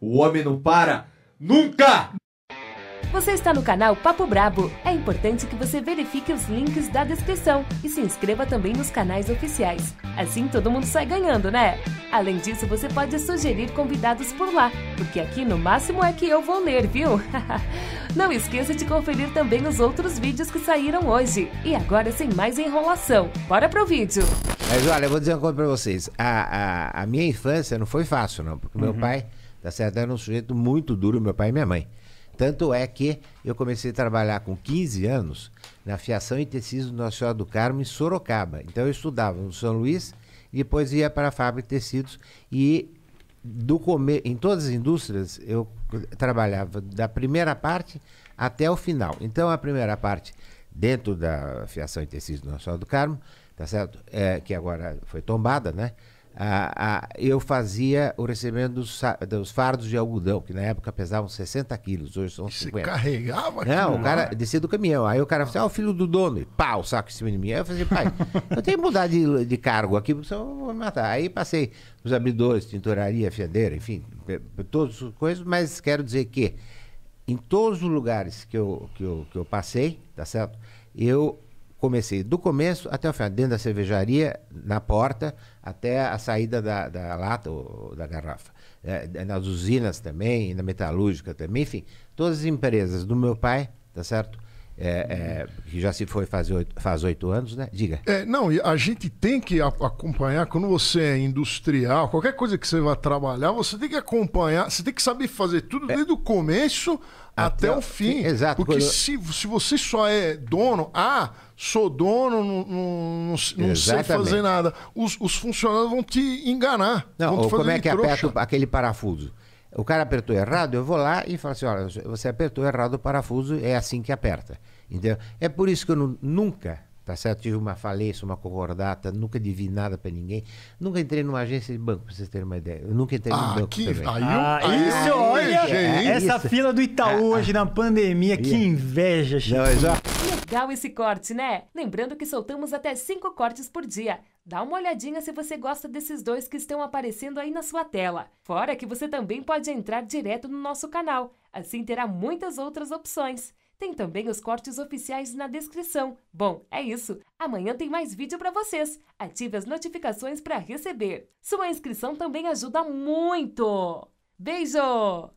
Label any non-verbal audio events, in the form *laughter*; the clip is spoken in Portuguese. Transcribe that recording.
O homem não para nunca! Você está no canal Papo Brabo. É importante que você verifique os links da descrição e se inscreva também nos canais oficiais. Assim todo mundo sai ganhando, né? Além disso, você pode sugerir convidados por lá, porque aqui no máximo é que eu vou ler, viu? *laughs* Não esqueça de conferir também os outros vídeos que saíram hoje. E agora, sem mais enrolação, bora pro vídeo! Mas olha, eu vou dizer uma coisa pra vocês. A, a, a minha infância não foi fácil, não, porque uhum. meu pai Tá certo? era um sujeito muito duro, meu pai e minha mãe. Tanto é que eu comecei a trabalhar com 15 anos na fiação e tecidos do Nossa Senhora do Carmo, em Sorocaba. Então eu estudava no São Luís e depois ia para a fábrica de tecidos e do comer em todas as indústrias eu trabalhava da primeira parte até o final. Então a primeira parte dentro da fiação e tecidos do Nossa Senhora do Carmo, tá certo? É, que agora foi tombada, né? Ah, ah, eu fazia o recebendo dos, dos, fardos de algodão, que na época pesavam 60 quilos, hoje são 50. Você carregava Não, o cara descia do caminhão. Aí o cara falou assim, ah. assim: o filho do dono, e pá, o saco em cima de mim. Aí eu falei: assim, pai, eu tenho que mudar de, de cargo aqui, porque senão eu vou me matar. Aí passei nos abridores, tinturaria, fiadeira, enfim, é, todas as coisas, mas quero dizer que em todos os lugares que eu, que eu, que eu passei, tá certo? Eu comecei do começo até o final, dentro da cervejaria, na porta, até a saída da, da lata ou da garrafa. É, é, nas usinas também, na metalúrgica também, enfim, todas as empresas do meu pai, tá certo? é, é, que já se foi fazer faz oito anos, né? Diga. É, não, a gente tem que acompanhar, quando você é industrial, qualquer coisa que você vai trabalhar, você tem que acompanhar, você tem que saber fazer tudo é. desde o começo até, até o fim. fim. Exato. Porque quando... se, se você só é dono, ah, sou dono, não, não, não sei fazer nada, os, os funcionários vão te enganar. Não, vão te como é que aperta aquele parafuso? O cara apertou errado, eu vou lá e falo assim: olha, você apertou errado o parafuso, é assim que aperta. Entendeu? É por isso que eu nunca, tá certo? Tive uma falência, uma concordata, nunca devi nada para ninguém. Nunca entrei numa agência de banco, pra vocês terem uma ideia. Eu nunca entrei ah, num banco. Que, também. Aí, ah, aí, isso, olha! É essa fila do Itaú ah, hoje na pandemia, que inveja, Chico. Não, exato. Legal esse corte, né? Lembrando que soltamos até 5 cortes por dia. Dá uma olhadinha se você gosta desses dois que estão aparecendo aí na sua tela. Fora que você também pode entrar direto no nosso canal, assim terá muitas outras opções. Tem também os cortes oficiais na descrição. Bom, é isso. Amanhã tem mais vídeo para vocês. Ative as notificações para receber. Sua inscrição também ajuda muito. Beijo!